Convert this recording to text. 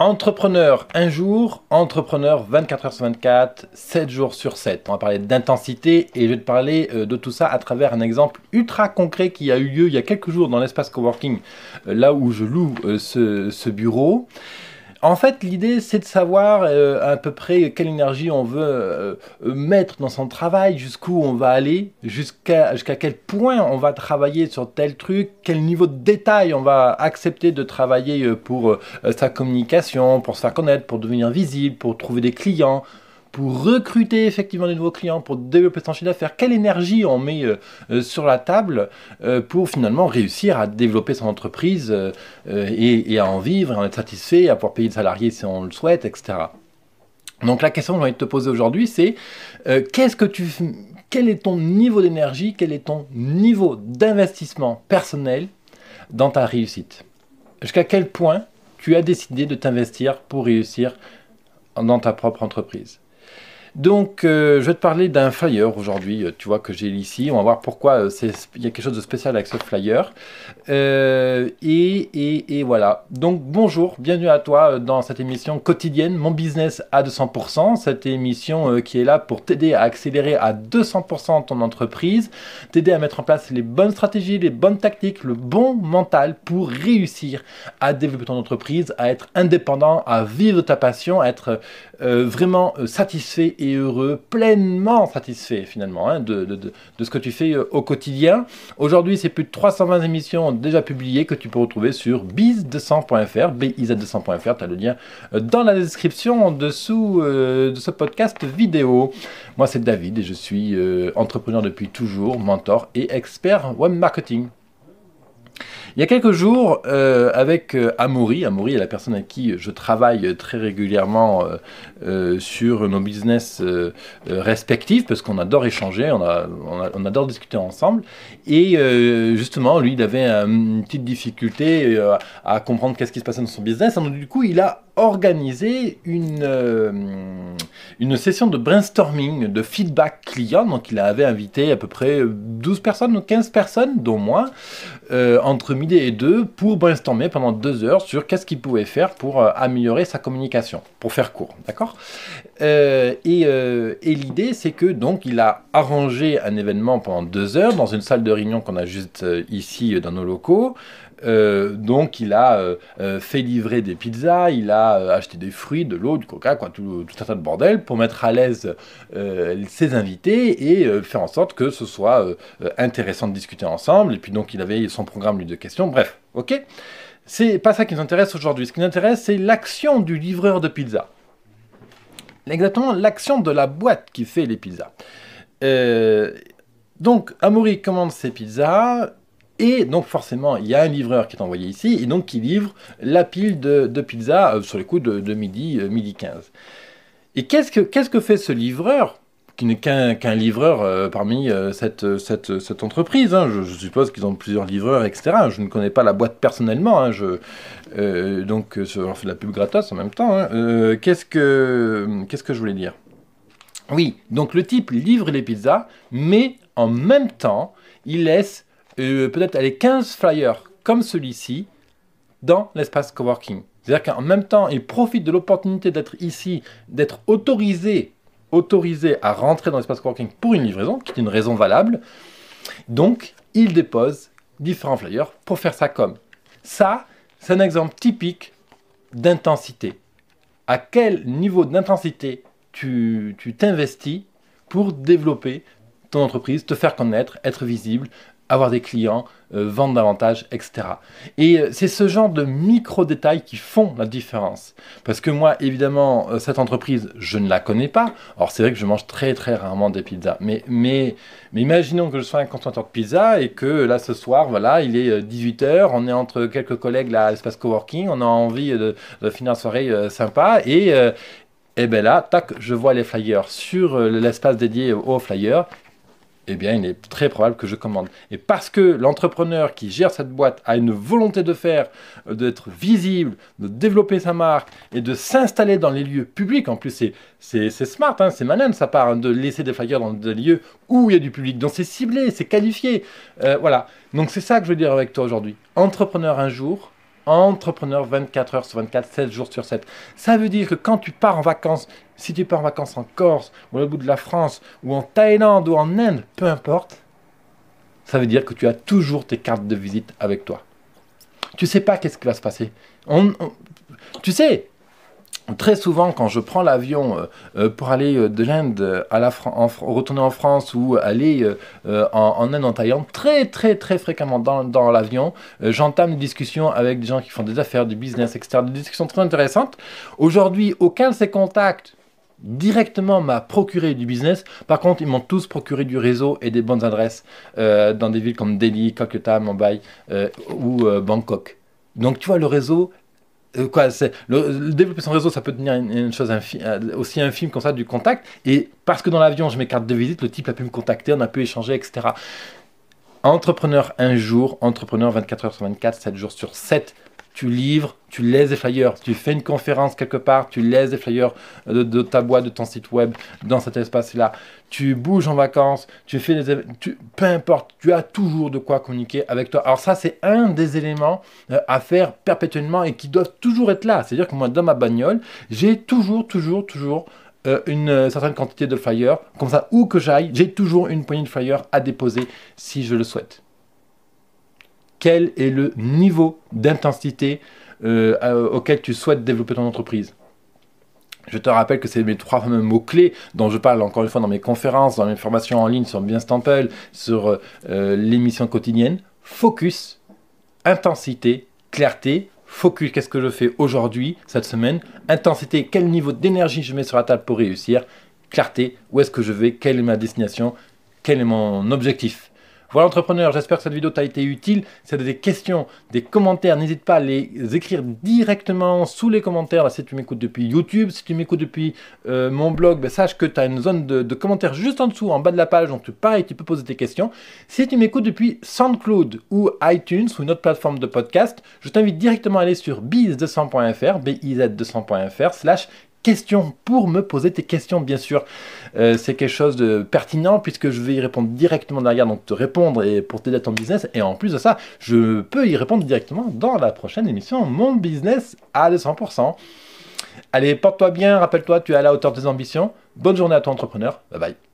Entrepreneur un jour, entrepreneur 24 heures sur 24, 7 jours sur 7. On va parler d'intensité et je vais te parler euh, de tout ça à travers un exemple ultra concret qui a eu lieu il y a quelques jours dans l'espace coworking, euh, là où je loue euh, ce, ce bureau. En fait, l'idée, c'est de savoir euh, à peu près quelle énergie on veut euh, euh, mettre dans son travail, jusqu'où on va aller, jusqu'à quel point on va travailler sur tel truc, quel niveau de détail on va accepter de travailler pour sa communication, pour se faire connaître, pour devenir visible, pour trouver des clients pour recruter effectivement des nouveaux clients, pour développer son chiffre d'affaires, quelle énergie on met euh, euh, sur la table euh, pour finalement réussir à développer son entreprise et, à en vivre, à en être satisfait, à pouvoir payer des salariés si on le souhaite, etc. Donc la question que j'ai envie de te poser aujourd'hui, c'est qu'est-ce que tu, quel est ton niveau d'énergie, quel est ton niveau d'investissement personnel dans ta réussite Jusqu'à quel point tu as décidé de t'investir pour réussir dans ta propre entreprise donc, euh, je vais te parler d'un flyer aujourd'hui, euh, tu vois, que j'ai ici. On va voir pourquoi euh, il y a quelque chose de spécial avec ce flyer. et, voilà. Donc, bonjour, bienvenue à toi dans cette émission quotidienne, Mon Business à 200%. Cette émission qui est là pour t'aider à accélérer à 200% ton entreprise, t'aider à mettre en place les bonnes stratégies, les bonnes tactiques, le bon mental pour réussir à développer ton entreprise, à être indépendant, à vivre ta passion, à être vraiment satisfait heureux, pleinement satisfait finalement hein, de, ce que tu fais euh, au quotidien. Aujourd'hui, c'est plus de 320 émissions déjà publiées que tu peux retrouver sur biz200.fr, biz200.fr, tu as le lien euh, dans la description en dessous euh, de ce podcast vidéo. Moi, c'est David et je suis entrepreneur depuis toujours, mentor et expert web marketing. Il y a quelques jours, euh, avec euh, Amoury, Amaury, est la personne avec qui je travaille très régulièrement euh, sur nos business respectifs, parce qu'on adore échanger, on, adore discuter ensemble. Et justement, lui, il avait une petite difficulté à comprendre qu'est-ce qui se passait dans son business. du coup, il a organisé une, euh, une session de brainstorming, de feedback client. Donc, il avait invité à peu près 12 personnes ou 15 personnes, dont moi, euh, entre midi et deux, pour brainstormer pendant deux heures sur qu'est-ce qu'il pouvait faire pour euh, améliorer sa communication, pour faire court. D'accord Et, et l'idée, c'est que donc, il a arrangé un événement pendant deux heures dans une salle de réunion qu'on a juste ici dans nos locaux. Euh, donc il a euh, euh, fait livrer des pizzas, il a acheté des fruits, de l'eau, du coca, quoi, tout, un tas de bordel pour mettre à l'aise ses invités et faire en sorte que ce soit intéressant de discuter ensemble. Et puis donc il avait son programme lui de questions, bref, ok C'est pas ça qui nous intéresse aujourd'hui. Ce qui nous intéresse, c'est l'action du livreur de pizzas. Exactement, l'action de la boîte qui fait les pizzas. donc Amaury commande ses pizzas, et donc forcément, il y a un livreur qui est envoyé ici, et donc qui livre la pile de, de pizza euh, sur les coups de, midi, euh, midi 15. Et qu'est-ce que, qu'est-ce que fait ce livreur qui n'est qu'un, livreur euh, parmi cette, cette, cette, entreprise. Hein? Je, suppose qu'ils ont plusieurs livreurs, etc. Je ne connais pas la boîte personnellement. Hein. Je, donc, on fait de la pub gratos en même temps. Hein. qu'est-ce, que, qu'est-ce que je voulais dire Oui, donc le type livre les pizzas, mais en même temps, il laisse euh, peut-être aller 15 flyers comme celui-ci dans l'espace coworking. C'est-à-dire qu'en même temps, il profite de l'opportunité d'être ici, d'être autorisé, autorisé à rentrer dans l'espace coworking pour une livraison, qui est une raison valable. Donc, il dépose différents flyers pour faire ça comme. Ça, c'est un exemple typique d'intensité. À quel niveau d'intensité tu t'investis pour développer ton entreprise, te faire connaître, être visible, avoir des clients, euh, vendre davantage, etc. Et euh, c'est ce genre de micro-détails qui font la différence. Parce que moi, évidemment, euh, cette entreprise, je ne la connais pas. Alors c'est vrai que je mange très très rarement des pizzas. Mais, mais, imaginons que je sois un consommateur de pizza et que là ce soir, voilà, il est 18h, on est entre quelques collègues à l'espace coworking, on a envie de, finir une soirée sympa et, et bien là, tac, je vois les flyers sur l'espace dédié aux flyers eh bien, il est très probable que je commande. Et parce que l'entrepreneur qui gère cette boîte a une volonté de faire, euh, d'être visible, de développer sa marque et de s'installer dans les lieux publics, en plus, c'est smart, hein, c'est malin de sa part hein, de laisser des flyers dans des lieux où il y a du public. Donc, c'est ciblé, c'est qualifié. Euh, voilà. Donc, c'est ça que je veux dire avec toi aujourd'hui. Entrepreneur un jour, entrepreneur 24 heures sur 24, 7 jours sur 7. Ça veut dire que quand tu pars en vacances, si tu pars en vacances en Corse, ou au bout de la France, ou en Thaïlande, ou en Inde, peu importe, ça veut dire que tu as toujours tes cartes de visite avec toi. Tu sais pas qu'est-ce qui va se passer. on, tu sais, très souvent, quand je prends l'avion euh, euh, pour aller euh, de l'Inde à la France, retourner en France ou aller en, Inde, en Thaïlande, très très très fréquemment dans, l'avion, j'entame des discussions avec des gens qui font des affaires, du business, etc. Des discussions très intéressantes. Aujourd'hui, aucun de ces contacts directement m'a procuré du business. Par contre, ils m'ont tous procuré du réseau et des bonnes adresses dans des villes comme Delhi, Calcutta, Mumbai ou Bangkok. Donc tu vois, le réseau euh, quoi, le, le, développer son réseau, ça peut devenir une, chose euh, aussi infime comme ça du contact. Et parce que dans l'avion, je mets carte de visite, le type a pu me contacter, on a pu échanger, etc. Entrepreneur un jour, entrepreneur 24 h sur 24, 7 jours sur 7, tu livres tu laisses des flyers, tu fais une conférence quelque part, tu laisses des flyers de, ta boîte, de ton site web dans cet espace-là, tu bouges en vacances, tu fais des tu, peu importe, tu as toujours de quoi communiquer avec toi. Alors ça, c'est un des éléments euh, à faire perpétuellement et qui doivent toujours être là. C'est-à-dire que moi, dans ma bagnole, j'ai toujours, toujours, toujours euh, une euh, certaine quantité de flyers. Comme ça, où que j'aille, j'ai toujours une poignée de flyers à déposer si je le souhaite quel est le niveau d'intensité euh, euh, auquel tu souhaites développer ton entreprise. Je te rappelle que c'est mes trois fameux mots-clés dont je parle encore une fois dans mes conférences, dans mes formations en ligne sur Bien sur euh, l'émission quotidienne. Focus, intensité, clarté. Focus, qu'est-ce que je fais aujourd'hui, cette semaine Intensité, quel niveau d'énergie je mets sur la table pour réussir Clarté, où est-ce que je vais Quelle est ma destination Quel est mon objectif voilà entrepreneur, j'espère que cette vidéo t'a été utile. Si tu as des questions, des commentaires, n'hésite pas à les écrire directement sous les commentaires. si tu m'écoutes depuis YouTube, si tu m'écoutes depuis euh, mon blog, ben, sache que tu as une zone de, commentaires juste en dessous, en bas de la page. Donc tu, pareil, tu peux poser tes questions. Si tu m'écoutes depuis SoundCloud ou iTunes ou une autre plateforme de podcast, je t'invite directement à aller sur biz200.fr, biz200.fr slash questions, pour me poser tes questions, bien sûr. Euh, c'est quelque chose de pertinent puisque je vais y répondre directement derrière, donc te répondre et pour t'aider à ton business. Et en plus de ça, je peux y répondre directement dans la prochaine émission Mon business à 200%. Allez, porte-toi bien, rappelle-toi, tu es à la hauteur de tes ambitions. Bonne journée à ton entrepreneur. Bye bye.